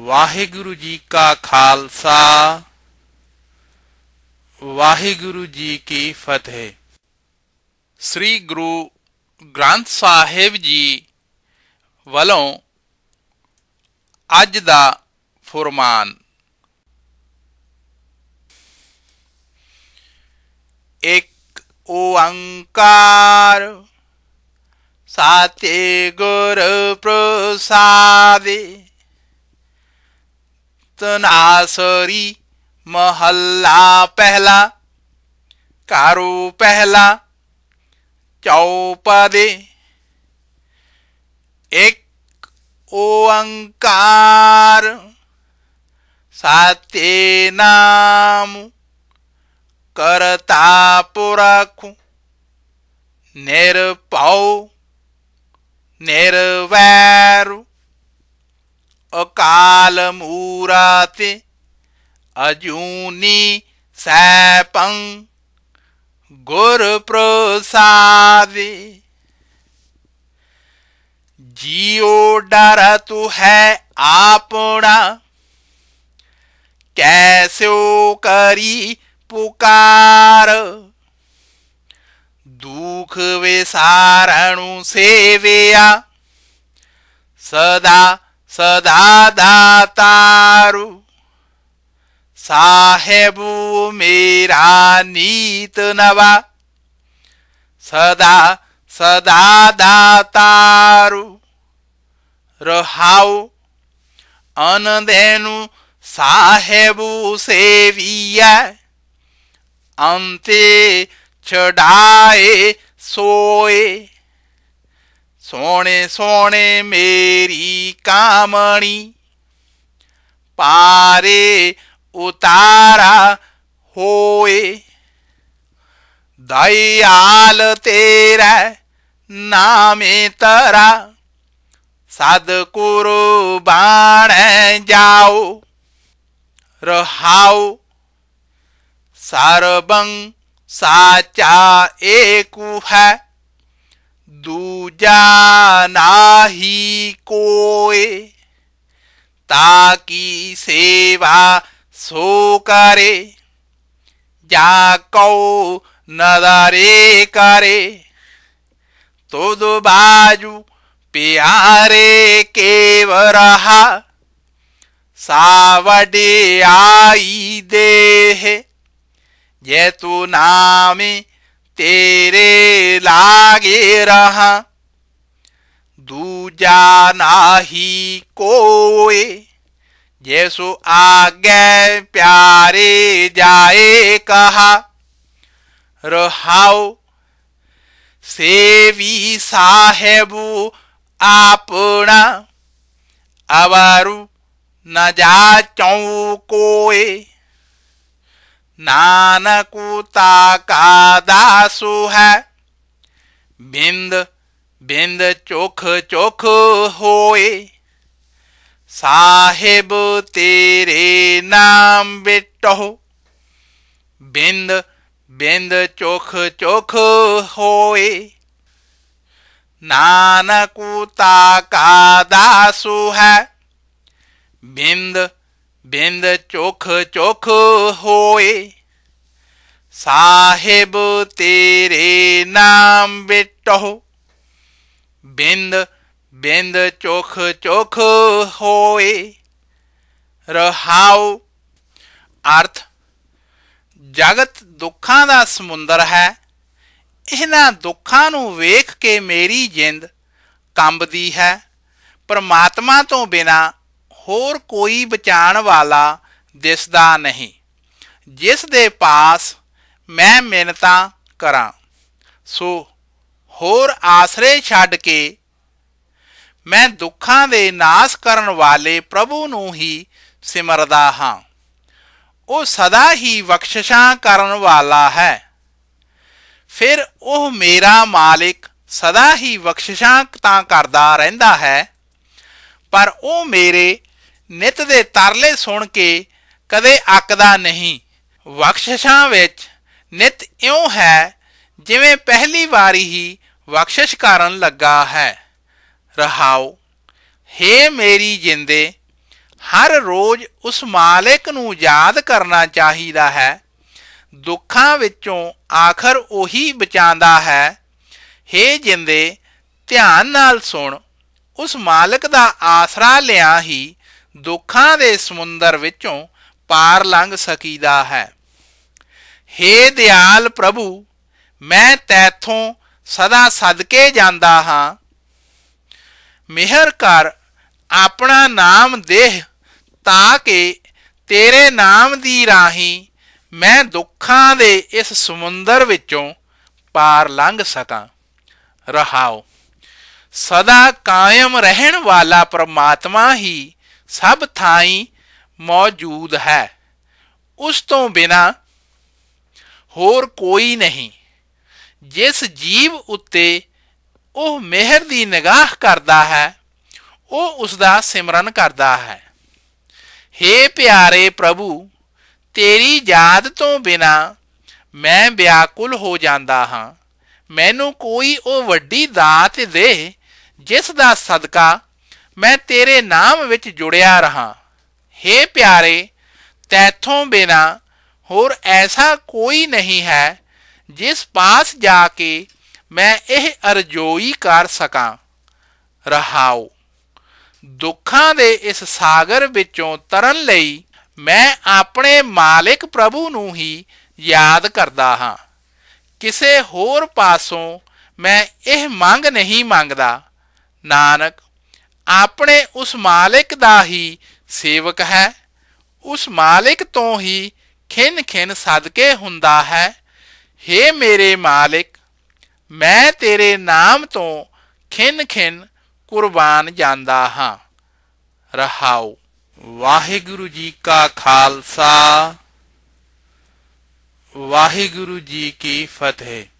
ਵਾਹਿਗੁਰੂ ਜੀ ਕਾ ਖਾਲਸਾ ਵਾਹਿਗੁਰੂ ਜੀ ਕੀ ਫਤਿਹ ਸ੍ਰੀ ਗੁਰੂ ਗ੍ਰੰਥ ਸਾਹਿਬ ਜੀ ਵੱਲੋਂ ਅੱਜ ਦਾ ਫਰਮਾਨ ਇੱਕ ਓੰਕਾਰ ਸਾਤੇ ਗੁਰ ਪ੍ਰਸਾਦੀ ਨਾਸਰੀ ਮਹੱਲਾ ਪਹਿਲਾ ਕਾਰੂ ਪਹਿਲਾ ਚੌਪਦੇ ਇੱਕ ਓੰਕਾਰ ਸਾਤੇ ਨਾਮ ਕਰਤਾ ਪੁਰਖ ਨਿਰਭਉ ਨਿਰਵੈਰ ਅਕਾਲ ਮੂ ਸੂਰਾਤ ਅਜੂਨੀ ਸੈਪੰ ਗੁਰ ਪ੍ਰਸਾਦ ਜੀਉ ਡਰ ਤੂ ਹੈ ਆਪਣਾ ਕੈਸੋ ਕਰੀ ਪੁਕਾਰ ਦੁਖ ਵਿਸਾਰਣੂ ਸੇਵਿਆ ਸਦਾ ਸਦਾ ਦਾਤਾਰੂ ਸਾਹਿਬੂ ਮੇਰਾ ਨੀਤ ਨਵਾ ਸਦਾ ਸਦਾ ਦਾਤਾਰੂ ਰਹਾਉ ਅਨੰਦੇਨੂ ਸਾਹਿਬੂ ਸੇਵੀਐ ਅੰਤੇ ਛਡਾਏ ਸੋਏ ਸੋਹਣੇ ਸੋਹਣੇ ਮੇਰੀ ਕਾਮਣੀ ਪਾਰੇ ਉਤਾਰਾ ਹੋਏ ਦਇਆਲ ਤੇਰਾ ਨਾਮੇ ਤਰਾ ਸਦ ਕੁਰਬਾਨ ਜਾਓ ਰਹਾਓ ਸਰਬੰ ਸਾਚਾ ਏਕੂ ਹੈ दूजा नाही कोए ताकी सेवा सो करे जाको नदरे करे तो दो बाजू प्यारे के रहा सावडे आई दे है ये तो नामे तेरे लागे रहा दूजा नाही कोए जैसो आगे प्यारे जाए कहा रहाओ सेवी साहेबु आपना अवरु न जा कोए ਨਾਨਕੂਤਾ ਕਾ ਦਾਸੂ ਹੈ ਬਿੰਦ ਬਿੰਦ ਚੋਖ ਚੋਖ ਹੋਏ ਸਾਹਿਬ ਤੇਰੇ ਨਾਮ ਬਿਟੋ ਬਿੰਦ ਬਿੰਦ ਚੋਖ ਚੋਖ ਹੋਏ ਨਾਨਕੂਤਾ ਕਾ ਦਾਸੂ ਹੈ ਬਿੰਦ ਬਿੰਦ ਚੋਖ ਚੋਖ ਹੋਏ ਸਾਹਿਬ ਤੇਰੇ ਨਾਮ ਬਿਟੋ ਬਿੰਦ ਬਿੰਦ ਚੋਖ ਚੋਖ ਹੋਏ ਰਹਾਉ ਅਰਥ ਜਗਤ ਦੁੱਖਾਂ ਦਾ ਸਮੁੰਦਰ ਹੈ ਇਹਨਾਂ ਦੁੱਖਾਂ ਨੂੰ ਵੇਖ ਕੇ ਮੇਰੀ ਜਿੰਦ ਕੰਬਦੀ ਹੈ ਪਰਮਾਤਮਾ ਤੋਂ ਬਿਨਾ ਹੋਰ ਕੋਈ ਬਚਾਣ ਵਾਲਾ ਦਿਸਦਾ ਨਹੀਂ ਜਿਸ ਦੇ ਪਾਸ ਮੈਂ ਮਿਹਨਤਾ ਕਰਾਂ ਸੋ ਹੋਰ ਆਸਰੇ ਛੱਡ ਕੇ ਮੈਂ ਦੁੱਖਾਂ ਦੇ ਨਾਸ ਕਰਨ ਵਾਲੇ ਪ੍ਰਭੂ ਨੂੰ ਹੀ ਸਿਮਰਦਾ ਹਾਂ ਉਹ ਸਦਾ ਹੀ ਬਖਸ਼ਿਸ਼ਾਂ ਕਰਨ ਵਾਲਾ ਹੈ ਫਿਰ ਉਹ ਮੇਰਾ ਮਾਲਿਕ ਸਦਾ ਹੀ ਬਖਸ਼ਿਸ਼ਾਂ ਤਾਂ ਕਰਦਾ ਰਹਿੰਦਾ ਹੈ ਪਰ ਉਹ ਮੇਰੇ ਨਿਤ ਦੇ ਤਰਲੇ ਸੁਣ ਕੇ ਕਦੇ ਅੱਕਦਾ ਨਹੀਂ ਵਕਸ਼ਸ਼ਾਂ ਵਿੱਚ ਨਿਤ ਇਉਂ ਹੈ ਜਿਵੇਂ ਪਹਿਲੀ ਵਾਰੀ ਹੀ ਵਕਸ਼ਸ਼ ਕਰਨ ਲੱਗਾ ਹੈ ਰਹਾਉ हे ਮੇਰੀ ਜਿੰਦੇ ਹਰ ਰੋਜ਼ ਉਸ ਮਾਲਕ ਨੂੰ ਯਾਦ ਕਰਨਾ ਚਾਹੀਦਾ ਹੈ ਦੁੱਖਾਂ ਵਿੱਚੋਂ ਆਖਰ ਉਹੀ ਬਚਾਉਂਦਾ ਹੈ हे ਜਿੰਦੇ ਧਿਆਨ ਨਾਲ ਸੁਣ ਉਸ ਮਾਲਕ ਦਾ ਆਸਰਾ ਲਿਆ ਹੀ ਦੁੱਖਾਂ ਦੇ ਸਮੁੰਦਰ ਵਿੱਚੋਂ ਪਾਰ ਲੰਘ ਸਕੀਦਾ ਹੈ हे दयाल प्रभु मैं तैथों ਸਦਾ ਸਦਕੇ ਜਾਂਦਾ ਹਾਂ ਮਿਹਰ ਕਰ ਆਪਣਾ ਨਾਮ ਦੇਹ ਤਾਂ ਕਿ ਤੇਰੇ ਨਾਮ ਦੀ ਰਾਹੀ ਮੈਂ ਦੁੱਖਾਂ ਦੇ ਇਸ ਸਮੁੰਦਰ ਵਿੱਚੋਂ ਪਾਰ ਲੰਘ ਸਕਾਂ सदा ਸਦਾ ਕਾਇਮ ਰਹਿਣ ਵਾਲਾ ही ਹੀ ਸਭ ਥਾਈ ਮੌਜੂਦ ਹੈ ਉਸ ਤੋਂ ਬਿਨਾ ਹੋਰ ਕੋਈ ਨਹੀਂ ਜਿਸ ਜੀਵ ਉੱਤੇ ਉਹ ਮਿਹਰ ਦੀ ਨਿਗਾਹ ਕਰਦਾ ਹੈ ਉਹ ਉਸ ਦਾ ਸਿਮਰਨ ਕਰਦਾ ਹੈ हे ਪਿਆਰੇ ਪ੍ਰਭੂ ਤੇਰੀ ਯਾਦ ਤੋਂ ਬਿਨਾ ਮੈਂ ਬਿਆਕੁਲ ਹੋ ਜਾਂਦਾ ਹਾਂ ਮੈਨੂੰ ਕੋਈ ਉਹ ਵੱਡੀ ਦਾਤ ਦੇ ਜਿਸ ਦਾ ਸਦਕਾ ਮੈਂ ਤੇਰੇ ਨਾਮ ਵਿੱਚ ਜੁੜਿਆ ਰਹਾ हे ਪਿਆਰੇ ਤੈਥੋਂ ਬਿਨਾ ਹੋਰ ਐਸਾ ਕੋਈ ਨਹੀਂ ਹੈ ਜਿਸ ਪਾਸ ਜਾ ਕੇ ਮੈਂ ਇਹ ਅਰਜ਼ੋਈ ਕਰ ਸਕਾਂ ਰਹਾਓ ਦੁੱਖਾਂ ਦੇ ਇਸ ਸਾਗਰ ਵਿੱਚੋਂ ਤਰਨ ਲਈ ਮੈਂ ਆਪਣੇ ਮਾਲਿਕ ਪ੍ਰਭੂ ਨੂੰ ਹੀ ਯਾਦ ਕਰਦਾ ਹਾਂ ਕਿਸੇ ਹੋਰ ਪਾਸੋਂ ਮੈਂ ਇਹ ਮੰਗ ਨਹੀਂ ਮੰਗਦਾ ਨਾਨਕ ਆਪਣੇ ਉਸ ਮਾਲਿਕ ਦਾ ਹੀ ਸੇਵਕ ਹੈ ਉਸ ਮਾਲਿਕ ਤੋਂ ਹੀ ਖਿੰਨ ਖਿੰਨ ਸਦਕੇ ਹੁੰਦਾ ਹੈ हे ਮੇਰੇ ਮਾਲਿਕ ਮੈਂ ਤੇਰੇ ਨਾਮ ਤੋਂ ਖਿੰਨ ਖਿੰਨ ਕੁਰਬਾਨ ਜਾਂਦਾ ਹਾਂ ਰਹਾਉ ਵਾਹਿਗੁਰੂ ਜੀ ਕਾ ਖਾਲਸਾ ਵਾਹਿਗੁਰੂ ਜੀ ਕੀ ਫਤਿਹ